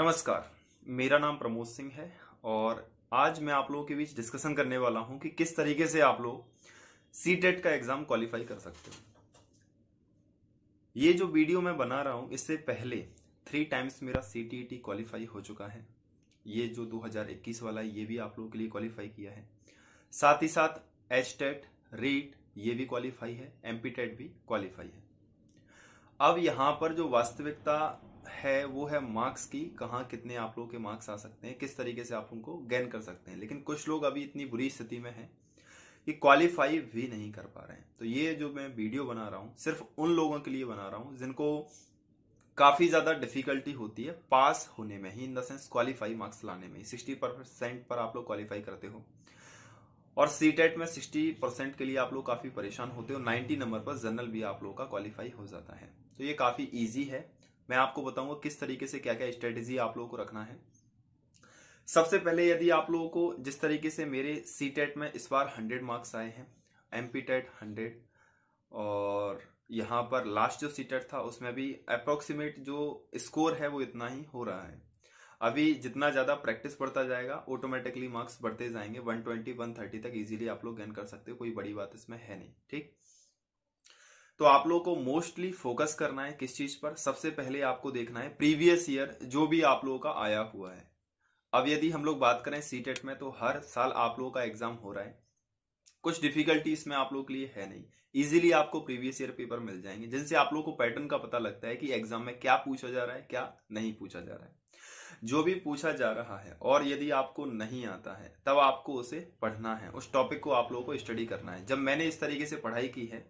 नमस्कार मेरा नाम प्रमोद सिंह है और आज मैं आप लोगों के बीच डिस्कशन करने वाला हूं कि किस तरीके से आप लोग सी टेट e का एग्जाम क्वालिफाई कर सकते हो ये जो वीडियो मैं बना रहा हूं इससे पहले थ्री टाइम्स मेरा सी टी टी क्वालिफाई हो चुका है ये जो 2021 वाला है ये भी आप लोगों के लिए क्वालिफाई किया है साथ ही साथ एच टेट रीट ये भी क्वालिफाई है एम टेट e भी क्वालिफाई है अब यहाँ पर जो वास्तविकता है वो है मार्क्स की कहाँ कितने आप लोगों के मार्क्स आ सकते हैं किस तरीके से आप उनको गेन कर सकते हैं लेकिन कुछ लोग अभी इतनी बुरी स्थिति में हैं कि क्वालिफाई भी नहीं कर पा रहे हैं तो ये जो मैं वीडियो बना रहा हूँ सिर्फ उन लोगों के लिए बना रहा हूँ जिनको काफ़ी ज़्यादा डिफिकल्टी होती है पास होने में ही in the sense qualify marks लाने में सिक्सटी परसेंट पर आप लोग क्वालिफाई करते हो और सी टेट e में सिक्सटी परसेंट के लिए आप लोग काफ़ी परेशान होते हो नाइन्टी नंबर पर जनरल भी आप लोगों का क्वालिफाई हो जाता है तो ये काफ़ी ईजी है मैं आपको बताऊंगा किस तरीके से क्या क्या स्ट्रेटेजी आप लोगों को रखना है सबसे पहले यदि आप लोगों को जिस तरीके से मेरे सी टेट e में इस बार हंड्रेड मार्क्स आए हैं एम पी टेट हंड्रेड और यहाँ पर लास्ट जो सी टेट e था उसमें भी अप्रोक्सीमेट जो स्कोर है वो इतना ही हो रहा है अभी जितना ज़्यादा प्रैक्टिस बढ़ता जाएगा ऑटोमेटिकली मार्क्स बढ़ते जाएंगे 120, 130 तक इजीली आप लोग गेन कर सकते हो कोई बड़ी बात इसमें है नहीं ठीक तो आप लोगों को मोस्टली फोकस करना है किस चीज पर सबसे पहले आपको देखना है प्रीवियस ईयर जो भी आप लोगों का आया हुआ है अब यदि हम लोग बात करें सी टेट e में तो हर साल आप लोगों का एग्जाम हो रहा है कुछ डिफिकल्टी इसमें आप लोगों के लिए है नहीं इजीली आपको प्रीवियस ईयर पेपर मिल जाएंगे जिनसे आप लोगों को पैटर्न का पता लगता है कि एग्जाम में क्या पूछा जा रहा है क्या नहीं पूछा जा रहा है जो भी पूछा जा रहा है और यदि आपको नहीं आता है तब आपको उसे पढ़ना है उस टॉपिक को आप लोगों को स्टडी करना है जब मैंने इस तरीके से पढ़ाई की है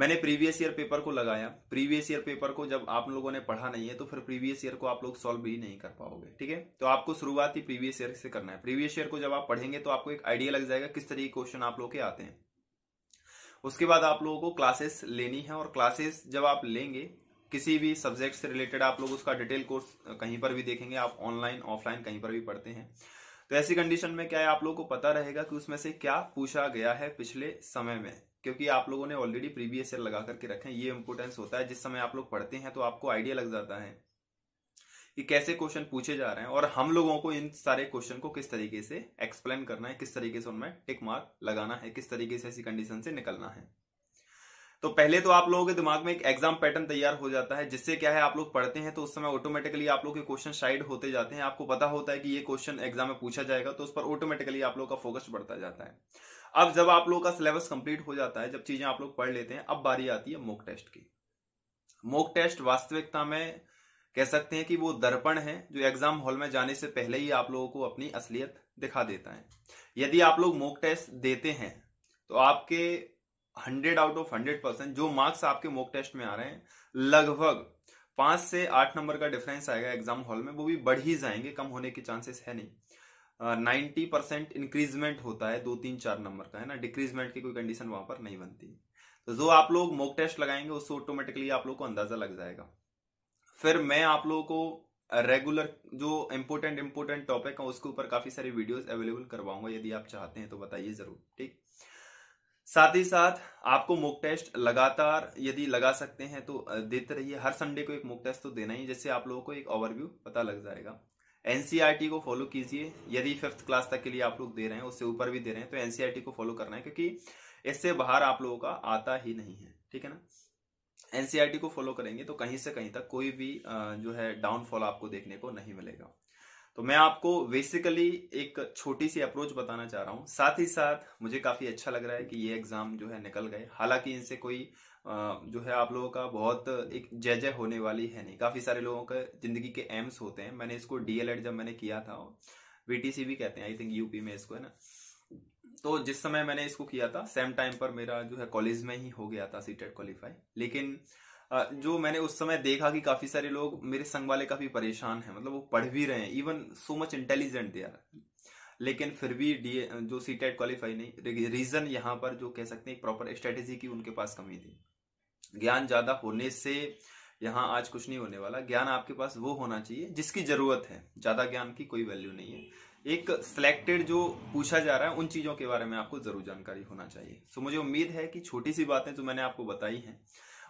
मैंने प्रीवियस ईयर पेपर को लगाया प्रीवियस ईयर पेपर को जब आप लोगों ने पढ़ा नहीं है तो फिर प्रीवियस ईयर को आप लोग सॉल्व भी नहीं कर पाओगे ठीक है तो आपको शुरुआत ही प्रीवियस ईयर से करना है प्रीवियस ईयर को जब आप पढ़ेंगे तो आपको एक आइडिया लग जाएगा किस तरीके क्वेश्चन आप लोग के आते हैं उसके बाद आप लोगों को क्लासेस लेनी है और क्लासेस जब आप लेंगे किसी भी सब्जेक्ट से रिलेटेड आप लोग उसका डिटेल कोर्स कहीं पर भी देखेंगे आप ऑनलाइन ऑफलाइन कहीं पर भी पढ़ते हैं तो ऐसी कंडीशन में क्या है आप लोगों को पता रहेगा कि उसमें से क्या पूछा गया है पिछले समय में क्योंकि आप लोगों ने ऑलरेडी प्रीवियस ईयर लगा करके रखे ये इंपोर्टेंस होता है जिस समय आप लोग पढ़ते हैं तो आपको आइडिया लग जाता है कि कैसे क्वेश्चन पूछे जा रहे हैं और हम लोगों को इन सारे क्वेश्चन को किस तरीके से एक्सप्लेन करना है किस तरीके से उनमें टिक मार्क लगाना है किस तरीके से ऐसी कंडीशन से निकलना है तो पहले तो आप लोगों के दिमाग में एक एग्जाम पैटर्न तैयार हो जाता है जिससे क्या है आप लोग पढ़ते हैं तो उस समय ऑटोमेटिकली आप लोग के क्वेश्चन साइड होते जाते हैं आपको पता होता है कि ये क्वेश्चन एग्जाम में पूछा जाएगा तो उस पर ऑटोमेटिकली आप लोग का फोकस बढ़ता जाता है अब जब आप लोग का सिलेबस कंप्लीट हो जाता है जब चीजें आप लोग पढ़ लेते हैं अब बारी आती है मोक टेस्ट की मोक टेस्ट वास्तविकता में कह सकते हैं कि वो दर्पण है जो एग्जाम हॉल में जाने से पहले ही आप लोगों को अपनी असलियत दिखा देता है यदि आप लोग मोक टेस्ट देते हैं तो आपके hundred out of hundred percent जो मार्क्स आपके मोक टेस्ट में आ रहे हैं लगभग पांच से आठ नंबर का डिफरेंस आएगा एग्जाम हॉल में वो भी बढ़ ही जाएंगे कम होने के चांसेस है नहीं नाइन्टी परसेंट इंक्रीजमेंट होता है दो तीन चार नंबर का है ना डिक्रीजमेंट की कोई कंडीशन वहां पर नहीं बनती तो जो आप लोग मोक टेस्ट लगाएंगे उससे ऑटोमेटिकली आप लोग को अंदाजा लग जाएगा फिर मैं आप लोगों को रेगुलर जो इंपोर्टेंट इंपोर्टेंट टॉपिक है उसके ऊपर काफी सारी वीडियोस अवेलेबल करवाऊंगा यदि आप चाहते हैं तो बताइए जरूर ठीक साथ ही साथ आपको मोक टेस्ट लगातार यदि लगा सकते हैं तो देते रहिए हर संडे को एक मोक टेस्ट तो देना ही जिससे आप लोगों को एक ओवरव्यू पता लग जाएगा एनसीईआरटी e को फॉलो कीजिए यदि फिफ्थ क्लास तक के लिए आप लोग दे रहे हैं उससे ऊपर भी दे रहे हैं तो एनसीईआरटी e को फॉलो करना है क्योंकि इससे बाहर आप लोगों का आता ही नहीं है ठीक है ना एनसीईआरटी e को फॉलो करेंगे तो कहीं से कहीं तक कोई भी जो है डाउनफॉल आपको देखने को नहीं मिलेगा तो मैं आपको बेसिकली एक छोटी सी अप्रोच बताना चाह रहा हूँ साथ ही साथ मुझे काफ़ी अच्छा लग रहा है कि ये एग्ज़ाम जो है निकल गए हालांकि इनसे कोई जो है आप लोगों का बहुत एक जय जय होने वाली है नहीं काफ़ी सारे लोगों के ज़िंदगी के एम्स होते हैं मैंने इसको डीएलएड जब मैंने किया था वीटीसी भी कहते हैं आई थिंक यूपी में इसको है ना तो जिस समय मैंने इसको किया था सेम टाइम पर मेरा जो है कॉलेज में ही हो गया था सीटेड क्वालिफाई लेकिन जो मैंने उस समय देखा कि काफी सारे लोग मेरे संग वाले काफी परेशान हैं मतलब वो पढ़ भी रहे हैं even so much intelligent they are लेकिन फिर भी डी जो सी टेट क्वालिफाई नहीं रीजन यहाँ पर जो कह सकते हैं प्रॉपर स्ट्रेटेजी की उनके पास कमी थी ज्ञान ज्यादा होने से यहाँ आज कुछ नहीं होने वाला ज्ञान आपके पास वो होना चाहिए जिसकी जरूरत है ज्यादा ज्ञान की कोई वैल्यू नहीं है एक सिलेक्टेड जो पूछा जा रहा है उन चीजों के बारे में आपको जरूर जानकारी होना चाहिए सो मुझे उम्मीद है कि छोटी सी बातें जो मैंने आपको बताई हैं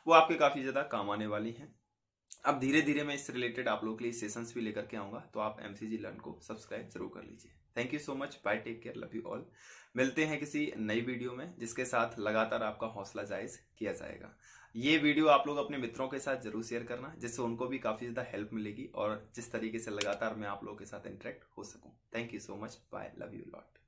वो आपके काफ़ी ज़्यादा काम आने वाली है अब धीरे धीरे मैं इससे रिलेटेड आप लोगों के लिए सेशंस भी लेकर के आऊंगा तो आप एमसीजी लर्न को सब्सक्राइब जरूर कर लीजिए thank you so much bye take care love you all मिलते हैं किसी नई वीडियो में जिसके साथ लगातार आपका हौसला जायज किया जाएगा ये वीडियो आप लोग अपने मित्रों के साथ जरूर शेयर करना जिससे उनको भी काफ़ी ज़्यादा हेल्प मिलेगी और जिस तरीके से लगातार मैं आप लोगों के साथ इंटरेक्ट हो सकूं thank you so much bye love you lot